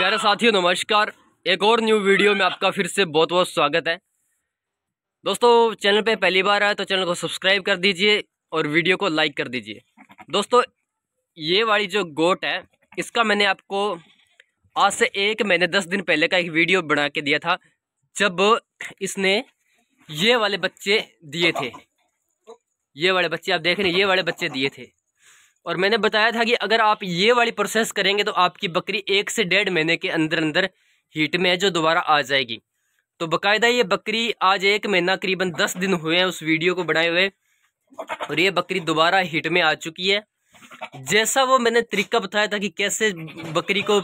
प्यारे साथियों नमस्कार एक और न्यू वीडियो में आपका फिर से बहुत बहुत स्वागत है दोस्तों चैनल पे पहली बार आए तो चैनल को सब्सक्राइब कर दीजिए और वीडियो को लाइक कर दीजिए दोस्तों ये वाली जो गोट है इसका मैंने आपको आज से एक महीने दस दिन पहले का एक वीडियो बना के दिया था जब इसने ये वाले बच्चे दिए थे ये वाले बच्चे आप देख रहे हैं ये वाले बच्चे दिए थे और मैंने बताया था कि अगर आप ये वाली प्रोसेस करेंगे तो आपकी बकरी एक से डेढ़ महीने के अंदर अंदर हीट में है जो दोबारा आ जाएगी तो बकायदा ये बकरी आज एक महीना करीबन दस दिन हुए हैं उस वीडियो को बनाए हुए और ये बकरी दोबारा हीट में आ चुकी है जैसा वो मैंने तरीका बताया था कि कैसे बकरी को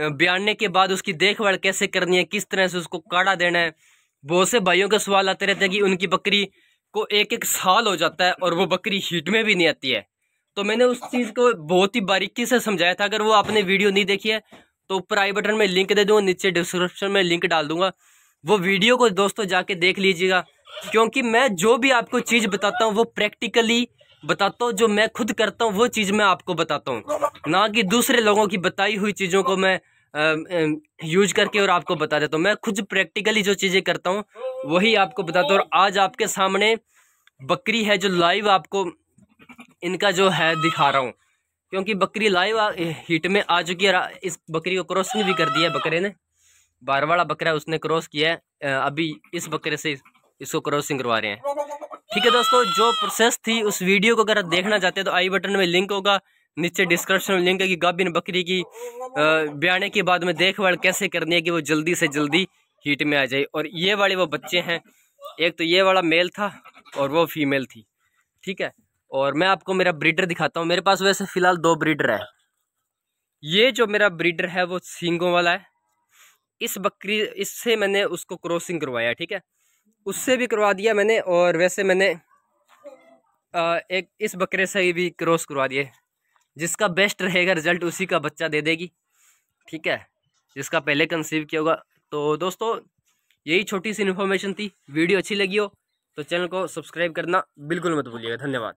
बियाड़ने के बाद उसकी देखभाल कैसे करनी है किस तरह से उसको काढ़ा देना है बहुत से भाइयों के सवाल आते रहते हैं कि उनकी बकरी को एक एक साल हो जाता है और वो बकरी हीट में भी नहीं आती है तो मैंने उस चीज़ को बहुत ही बारीकी से समझाया था अगर वो आपने वीडियो नहीं देखी है तो ऊपर आई बटन में लिंक दे दूंगा नीचे डिस्क्रिप्शन में लिंक डाल दूंगा वो वीडियो को दोस्तों जाके देख लीजिएगा क्योंकि मैं जो भी आपको चीज़ बताता हूँ वो प्रैक्टिकली बताता हूँ जो मैं खुद करता हूँ वो चीज़ मैं आपको बताता हूँ ना कि दूसरे लोगों की बताई हुई चीज़ों को मैं यूज करके और आपको बता देता हूँ मैं खुद प्रैक्टिकली जो चीज़ें करता हूँ वही आपको बताता हूँ और आज आपके सामने बकरी है जो लाइव आपको इनका जो है दिखा रहा हूँ क्योंकि बकरी लाइव हीट में आ चुकी है इस बकरी को क्रॉसिंग भी कर दिया है बकरे ने बार वाला बकरा उसने क्रॉस किया है अभी इस बकरे से इसको क्रॉसिंग करवा रहे हैं ठीक है दोस्तों जो प्रोसेस थी उस वीडियो को अगर आप देखना चाहते हैं तो आई बटन में लिंक होगा नीचे डिस्क्रिप्शन में लिंक है कि गाभिन बकरी की ब्याने के बाद में देखभाल कैसे करनी है कि वो जल्दी से जल्दी हीट में आ जाए और ये वाले वो बच्चे हैं एक तो ये वाला मेल था और वो फीमेल थी ठीक है और मैं आपको मेरा ब्रीडर दिखाता हूँ मेरे पास वैसे फ़िलहाल दो ब्रीडर है ये जो मेरा ब्रीडर है वो सींगों वाला है इस बकरी इससे मैंने उसको क्रॉसिंग करवाया ठीक है उससे भी करवा दिया मैंने और वैसे मैंने एक इस बकरे से भी क्रॉस करवा दिए जिसका बेस्ट रहेगा रिजल्ट उसी का बच्चा दे देगी ठीक है जिसका पहले कंसीव किया होगा तो दोस्तों यही छोटी सी इन्फॉर्मेशन थी वीडियो अच्छी लगी हो तो चैनल को सब्सक्राइब करना बिल्कुल मत भूलिएगा धन्यवाद